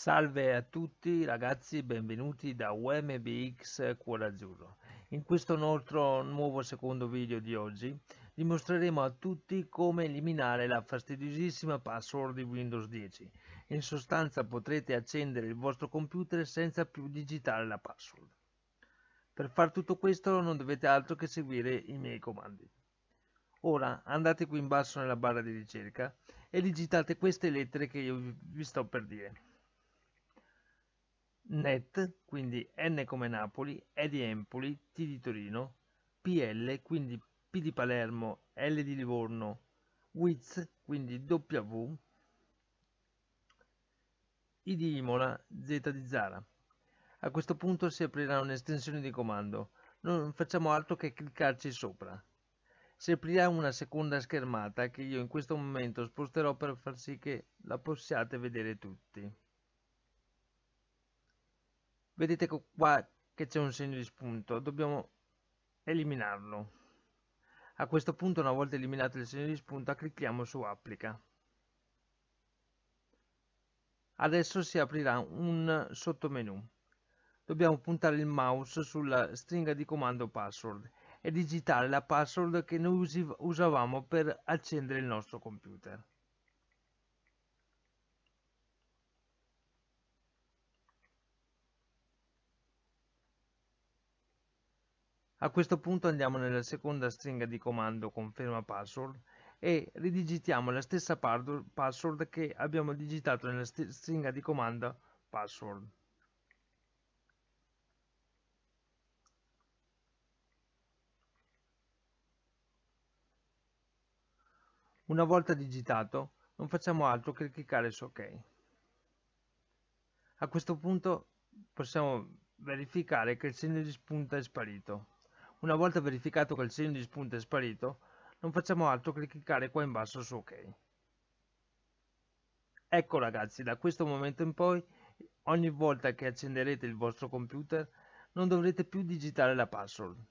Salve a tutti ragazzi, benvenuti da UMBX Cuore Azzurro. In questo nostro nuovo secondo video di oggi dimostreremo a tutti come eliminare la fastidiosissima password di Windows 10. In sostanza potrete accendere il vostro computer senza più digitare la password. Per far tutto questo non dovete altro che seguire i miei comandi. Ora andate qui in basso nella barra di ricerca e digitate queste lettere che io vi sto per dire net, quindi N come Napoli, E di Empoli, T di Torino, PL, quindi P di Palermo, L di Livorno, Wiz, quindi W, I di Imola, Z di Zara. A questo punto si aprirà un'estensione di comando, non facciamo altro che cliccarci sopra. Si aprirà una seconda schermata che io in questo momento sposterò per far sì che la possiate vedere tutti vedete qua che c'è un segno di spunto dobbiamo eliminarlo a questo punto una volta eliminato il segno di spunta clicchiamo su applica adesso si aprirà un sottomenu dobbiamo puntare il mouse sulla stringa di comando password e digitare la password che noi usavamo per accendere il nostro computer A questo punto andiamo nella seconda stringa di comando conferma password e ridigitiamo la stessa password che abbiamo digitato nella stringa di comando password. Una volta digitato non facciamo altro che cliccare su ok. A questo punto possiamo verificare che il segno di spunta è sparito. Una volta verificato che il segno di spunta è sparito, non facciamo altro che cliccare qua in basso su ok. Ecco ragazzi, da questo momento in poi, ogni volta che accenderete il vostro computer, non dovrete più digitare la password.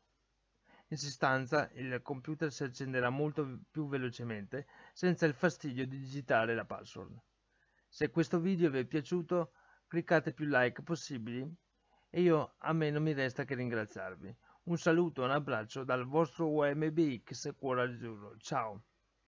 In sostanza, il computer si accenderà molto più velocemente, senza il fastidio di digitare la password. Se questo video vi è piaciuto, cliccate più like possibili e io a me non mi resta che ringraziarvi. Un saluto e un abbraccio dal vostro UMBX Cuore Azzurro, ciao!